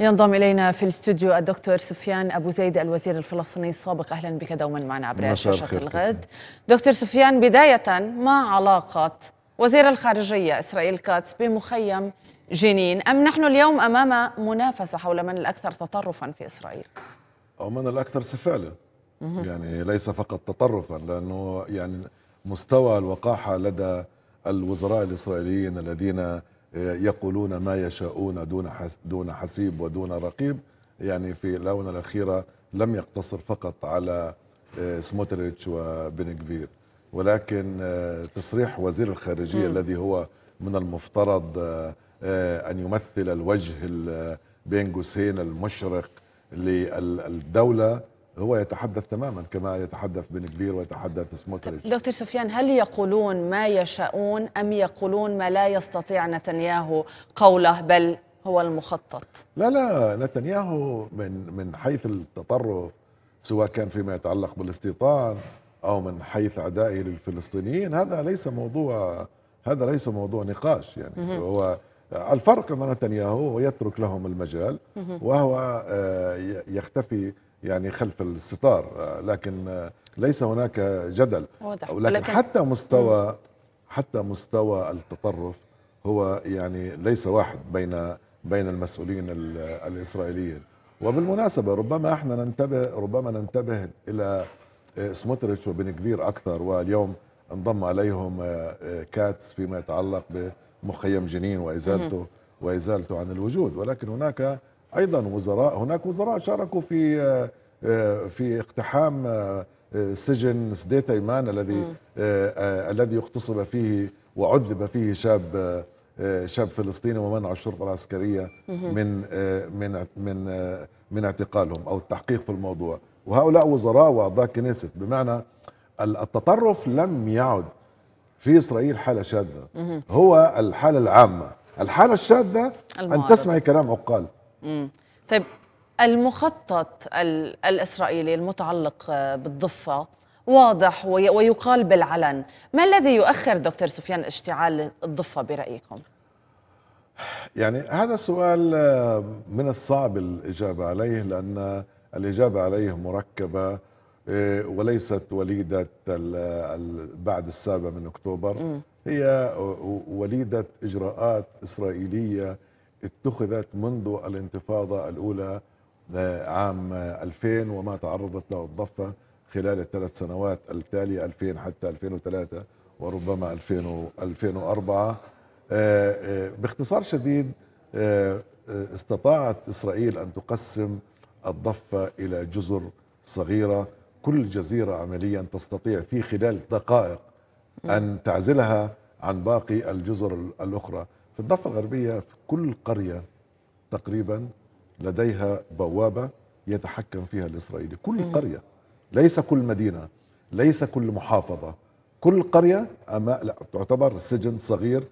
ينضم الينا في الاستوديو الدكتور سفيان ابو زيد الوزير الفلسطيني السابق اهلا بك دوما معنا عبر شاشه الغد. دكتور سفيان بدايه ما علاقه وزير الخارجيه اسرائيل كاتس بمخيم جنين ام نحن اليوم امام منافسه حول من الاكثر تطرفا في اسرائيل؟ او من الاكثر سفاله يعني ليس فقط تطرفا لانه يعني مستوى الوقاحه لدى الوزراء الاسرائيليين الذين يقولون ما يشاءون دون دون حسيب ودون رقيب يعني في الآونة الأخيرة لم يقتصر فقط على آه، سموتريتش وبنكفير ولكن آه، تصريح وزير الخارجية م. الذي هو من المفترض آه، أن يمثل الوجه بين قوسين المشرق للدولة هو يتحدث تماما كما يتحدث بن كبير ويتحدث سموتريتش دكتور سفيان هل يقولون ما يشاءون ام يقولون ما لا يستطيع نتنياهو قوله بل هو المخطط لا لا نتنياهو من من حيث التطرف سواء كان فيما يتعلق بالاستيطان او من حيث عدائه للفلسطينيين هذا ليس موضوع هذا ليس موضوع نقاش يعني مهم. هو الفرق ان نتنياهو يترك لهم المجال وهو آه، يختفي يعني خلف الستار آه، لكن آه، ليس هناك جدل واضح ولكن حتى مستوى حتى مستوى التطرف هو يعني ليس واحد بين بين المسؤولين الاسرائيليين وبالمناسبه ربما احنا ننتبه ربما ننتبه الى آه، سموتريتش وبن كبير اكثر واليوم انضم عليهم كاتس فيما يتعلق بمخيم جنين وازالته وازالته عن الوجود ولكن هناك ايضا وزراء هناك وزراء شاركوا في آه، في اقتحام آه، سجن سديتا ايمان الذي آه، الذي اغتصب فيه وعذب فيه شاب شاب فلسطيني ومنع الشرطه العسكريه من من من من اعتقالهم او التحقيق في الموضوع وهؤلاء وزراء واعضاء كنيست بمعنى التطرف لم يعد في اسرائيل حاله شاذه هو الحاله العامه الحاله الشاذه ان تسمعي كلام عقال امم طيب المخطط الاسرائيلي المتعلق آه، بالضفه واضح ويقال بالعلن، ما الذي يؤخر دكتور سفيان اشتعال الضفه برايكم؟ يعني هذا السؤال آه، من الصعب الاجابه عليه لان الاجابه عليه مركبه آه، وليست وليده بعد السابع من اكتوبر هي وليده اجراءات اسرائيليه اتخذت منذ الانتفاضة الأولى عام 2000 وما تعرضت له الضفة خلال الثلاث سنوات التالية 2000 حتى 2003 وربما 2004 آه، آه، باختصار شديد آه، استطاعت إسرائيل أن تقسم الضفة إلى جزر صغيرة كل جزيرة عمليا تستطيع في خلال دقائق أن تعزلها عن باقي الجزر الأخرى في الضفة الغربية في كل قرية تقريبا لديها بوابة يتحكم فيها الإسرائيلي كل قرية ليس كل مدينة ليس كل محافظة كل قرية أما لا تعتبر سجن صغير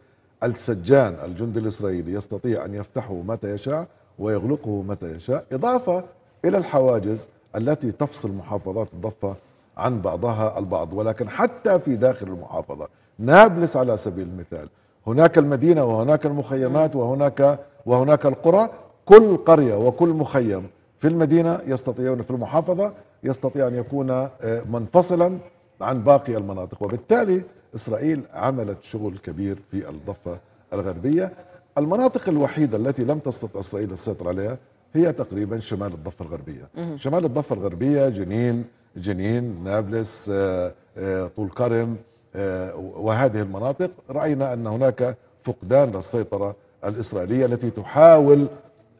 السجان الجندي الإسرائيلي يستطيع أن يفتحه متى يشاء ويغلقه متى يشاء إضافة إلى الحواجز التي تفصل محافظات الضفة عن بعضها البعض ولكن حتى في داخل المحافظة نابلس على سبيل المثال هناك المدينة وهناك المخيمات وهناك وهناك القرى كل قرية وكل مخيم في المدينة يستطيعون في المحافظة يستطيع أن يكون آه، منفصلا عن باقي المناطق وبالتالي إسرائيل عملت شغل كبير في الضفة الغربية المناطق الوحيدة التي لم تستطع إسرائيل السيطرة عليها هي تقريبا شمال الضفة الغربية شمال الضفة الغربية جنين جنين نابلس آه، آه، طول كرم آه، وهذه المناطق راينا ان هناك فقدان للسيطره الاسرائيليه التي تحاول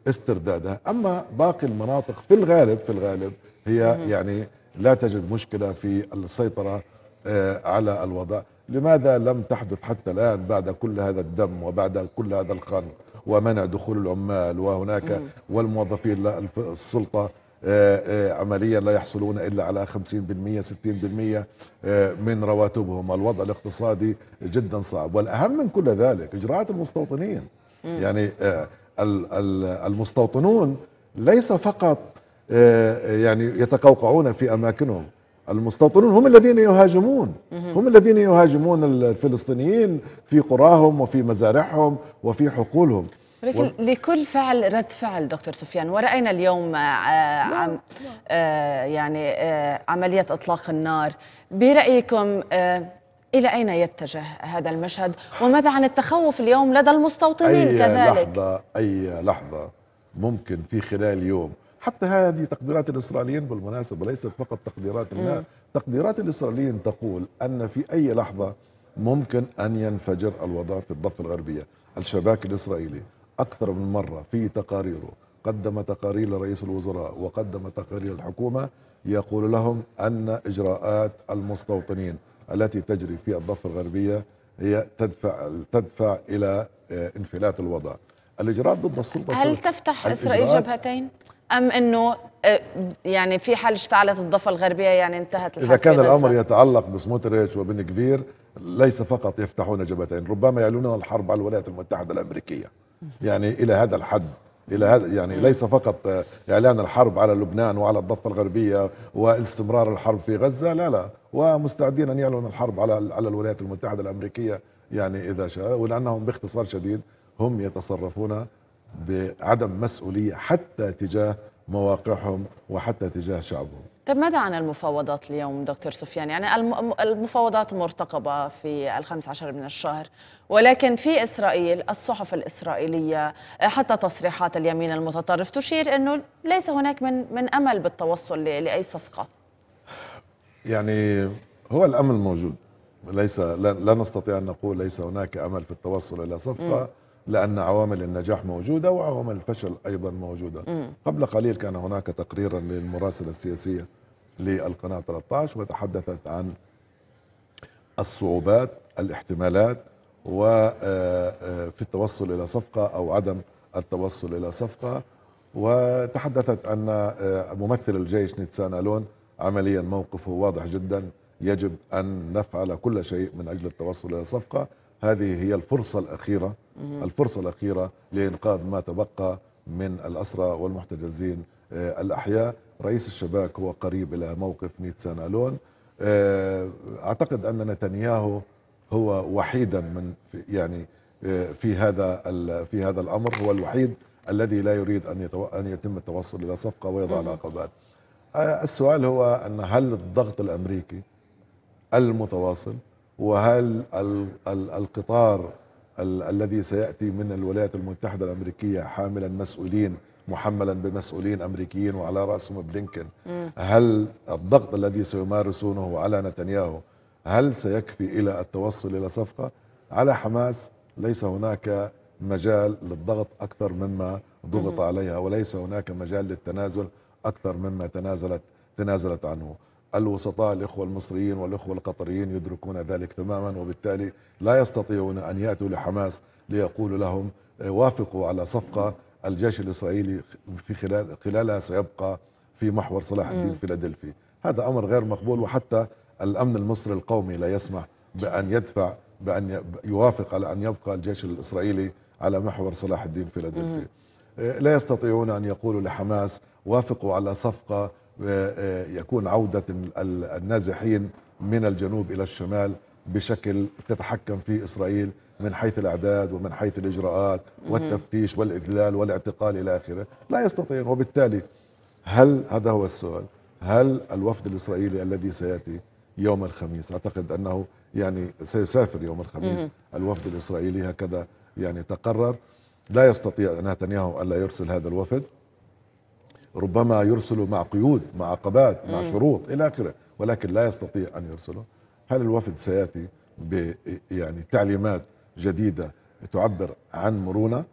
استردادها اما باقي المناطق في الغالب في الغالب هي يعني لا تجد مشكله في السيطره آه، على الوضع لماذا لم تحدث حتى الان بعد كل هذا الدم وبعد كل هذا الخنق ومنع دخول العمال وهناك والموظفين السلطه آه، آه، عمليا لا يحصلون إلا على 50% 60% آه، من رواتبهم الوضع الاقتصادي جدا صعب والأهم من كل ذلك إجراءات المستوطنين يعني المستوطنون ليس فقط يعني يتقوقعون في أماكنهم المستوطنون هم الذين يهاجمون هم الذين يهاجمون الفلسطينيين في قراهم وفي مزارعهم وفي حقولهم ولكن و... لكل فعل رد فعل دكتور سفيان ورأينا اليوم آه، عم آه، يعني آه، عملية إطلاق النار برأيكم إلى أين يتجه هذا المشهد وماذا عن التخوف اليوم لدى المستوطنين أي كذلك لحظة أي لحظة ممكن في خلال يوم حتى هذه تقديرات الإسرائيليين بالمناسبة ليست فقط تقديرات الناس تقديرات الإسرائيليين تقول أن في أي لحظة ممكن أن ينفجر الوضع في الضفة الغربية الشباك الإسرائيلي أكثر من مرة في تقاريره قدم تقارير لرئيس الوزراء وقدم تقارير الحكومة يقول لهم أن إجراءات المستوطنين التي تجري في الضفة الغربية هي تدفع تدفع إلى آه، انفلات الوضع الإجراءات ضد السلطة هل تفتح إسرائيل جبهتين؟ أم أنه آه، يعني في حال اشتعلت الضفة الغربية يعني انتهت إذا كان الأمر يتعلق بسموتريتش وبن كفير ليس فقط يفتحون جبهتين ربما يعلنون الحرب على الولايات المتحدة الأمريكية يعني الى هذا الحد الى هذا يعني ليس فقط اعلان الحرب على لبنان وعلى الضفه الغربيه واستمرار الحرب في غزه لا لا ومستعدين ان يعلنوا الحرب على على الولايات المتحده الامريكيه يعني اذا شاء ولانهم باختصار شديد هم يتصرفون بعدم مسؤوليه حتى تجاه مواقعهم وحتى تجاه شعبهم طيب ماذا عن المفاوضات اليوم دكتور سفيان يعني المفاوضات مرتقبة في الخامس عشر من الشهر ولكن في إسرائيل الصحف الإسرائيلية حتى تصريحات اليمين المتطرف تشير أنه ليس هناك من, من أمل بالتوصل لأي صفقة يعني هو الأمل موجود ليس لا, لا نستطيع أن نقول ليس هناك أمل في التوصل إلى صفقة م. لأن عوامل النجاح موجودة وعوامل الفشل أيضا موجودة م. قبل قليل كان هناك تقريرا للمراسلة السياسية للقناة 13 وتحدثت عن الصعوبات الاحتمالات وفي آه، آه، التوصل إلى صفقة أو عدم التوصل إلى صفقة وتحدثت أن آه، ممثل الجيش نيتسان ألون عمليا موقفه واضح جدا يجب أن نفعل كل شيء من أجل التوصل إلى صفقة هذه هي الفرصة الأخيرة الفرصة الأخيرة لإنقاذ ما تبقى من الأسرى والمحتجزين الأحياء رئيس الشباك هو قريب إلى موقف نيتسان ألون آه، أعتقد أن نتنياهو هو وحيدا من يعني آه، في هذا في هذا الامر هو الوحيد الذي لا يريد ان ان يتم التوصل الى صفقه ويضع العقبات. آه، السؤال هو ان هل الضغط الامريكي المتواصل وهل القطار الذي سياتي من الولايات المتحده الامريكيه حاملا مسؤولين محملا بمسؤولين امريكيين وعلى راسهم بلينكن هل الضغط الذي سيمارسونه على نتنياهو هل سيكفي الى التوصل الى صفقه على حماس ليس هناك مجال للضغط اكثر مما ضغط عليها وليس هناك مجال للتنازل اكثر مما تنازلت تنازلت عنه الوسطاء الاخوه المصريين والاخوه القطريين يدركون ذلك تماما وبالتالي لا يستطيعون ان ياتوا لحماس ليقولوا لهم إيه، وافقوا على صفقه الجيش الإسرائيلي في خلال خلالها سيبقى في محور صلاح الدين فيلادلفي هذا أمر غير مقبول وحتى الأمن المصري القومي لا يسمح بأن يدفع بأن يوافق على أن يبقى الجيش الإسرائيلي على محور صلاح الدين فيلادلفيا آه، لا يستطيعون أن يقولوا لحماس وافقوا على صفقة آه، آه، يكون عودة النازحين من الجنوب إلى الشمال بشكل تتحكم فيه إسرائيل من حيث الأعداد ومن حيث الإجراءات والتفتيش والإذلال والاعتقال إلى آخره لا يستطيعون وبالتالي هل هذا هو السؤال هل الوفد الإسرائيلي الذي سيأتي يوم الخميس أعتقد أنه يعني سيسافر يوم الخميس الوفد الإسرائيلي هكذا يعني تقرر لا يستطيع نتنياهو ألا يرسل هذا الوفد ربما يرسل مع قيود مع عقبات مع شروط إلى آخره ولكن لا يستطيع أن يرسله هل الوفد سيأتي ب يعني تعليمات جديدة تعبر عن مرونة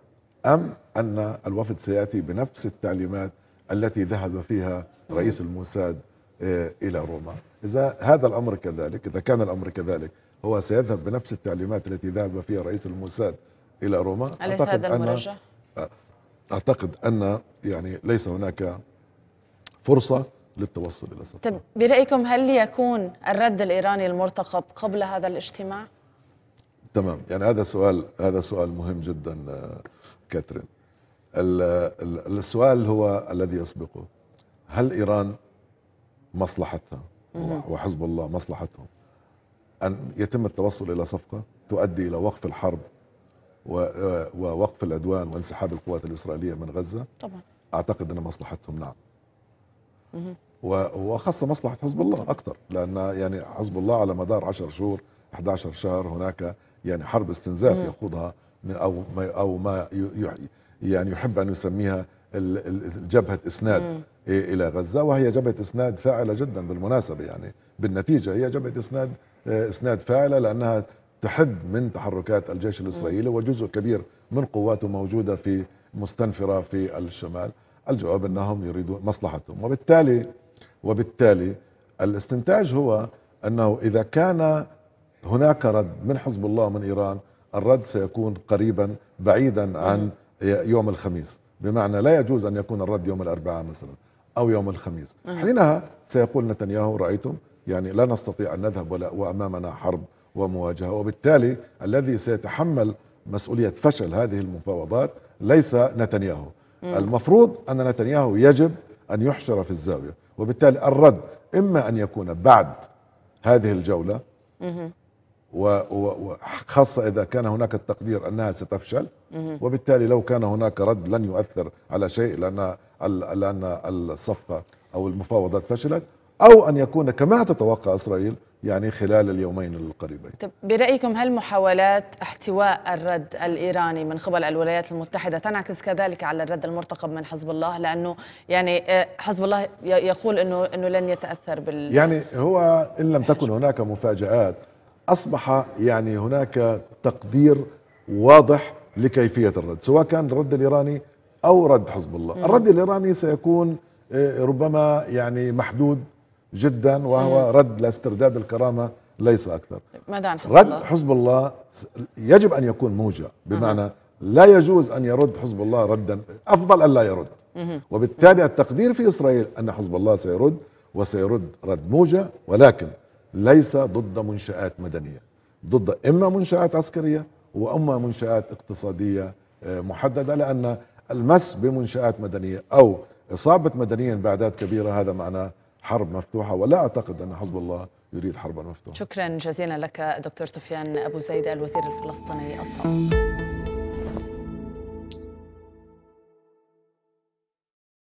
أم أن الوفد سيأتي بنفس التعليمات التي ذهب فيها رئيس الموساد آه، إلى روما إذا هذا الأمر كذلك إذا كان الأمر كذلك هو سيذهب بنفس التعليمات التي ذهب فيها رئيس الموساد إلى روما أليس هذا المرجح؟ أعتقد أن يعني ليس هناك فرصة للتوصل إلى صفحة طيب برأيكم هل يكون الرد الإيراني المرتقب قبل هذا الاجتماع؟ تمام يعني هذا سؤال هذا سؤال مهم جدا آه، كاترين السؤال هو الذي يسبقه هل إيران مصلحتها وحزب الله مصلحتهم أن يتم التوصل إلى صفقة تؤدي إلى وقف الحرب آه، ووقف العدوان وانسحاب القوات الإسرائيلية من غزة طبعا أعتقد أن مصلحتهم نعم وخاصة مصلحة حزب الله أكثر لأن يعني حزب الله على مدار 10 شهور 11 شهر هناك يعني حرب استنزاف يخوضها من او ما او ما يعني يحب ان يسميها جبهه اسناد الى غزه وهي جبهه اسناد فاعله جدا بالمناسبه يعني بالنتيجه هي جبهه اسناد آه، اسناد فاعله لانها تحد من تحركات الجيش الاسرائيلي وجزء كبير من قواته موجوده في مستنفره في الشمال الجواب انهم يريدون مصلحتهم وبالتالي وبالتالي الاستنتاج هو انه اذا كان هناك رد من حزب الله ومن إيران الرد سيكون قريبا بعيدا عن يوم الخميس بمعنى لا يجوز أن يكون الرد يوم الأربعاء مثلا أو يوم الخميس حينها سيقول نتنياهو رأيتم يعني لا نستطيع أن نذهب ولا وأمامنا حرب ومواجهة وبالتالي الذي سيتحمل مسؤولية فشل هذه المفاوضات ليس نتنياهو المفروض أن نتنياهو يجب أن يحشر في الزاوية وبالتالي الرد إما أن يكون بعد هذه الجولة وخاصة إذا كان هناك التقدير أنها ستفشل وبالتالي لو كان هناك رد لن يؤثر على شيء لأن لأن الصفقة أو المفاوضات فشلت أو أن يكون كما تتوقع إسرائيل يعني خلال اليومين القريبين طب برأيكم هل محاولات احتواء الرد الإيراني من قبل الولايات المتحدة تنعكس كذلك على الرد المرتقب من حزب الله لأنه يعني آه، حزب الله يقول أنه, إنه لن يتأثر بال يعني هو إن لم تكن هناك مفاجآت اصبح يعني هناك تقدير واضح لكيفيه الرد سواء كان الرد الايراني او رد حزب الله الرد الايراني سيكون آه، ربما يعني محدود جدا وهو رد لاسترداد الكرامه ليس اكثر ماذا عن حزب رد الله؟ حزب الله يجب ان يكون موجه بمعنى لا يجوز ان يرد حزب الله ردا افضل ان لا يرد وبالتالي التقدير في اسرائيل ان حزب الله سيرد وسيرد رد موجه ولكن ليس ضد منشآت مدنية ضد إما منشآت عسكرية وإما منشآت اقتصادية آه، محددة لأن المس بمنشآت مدنية أو إصابة مدنية بأعداد كبيرة هذا معناه حرب مفتوحة ولا أعتقد أن حزب الله يريد حربا مفتوحة شكرا جزيلا لك دكتور سفيان أبو زيد الوزير الفلسطيني الصحيح.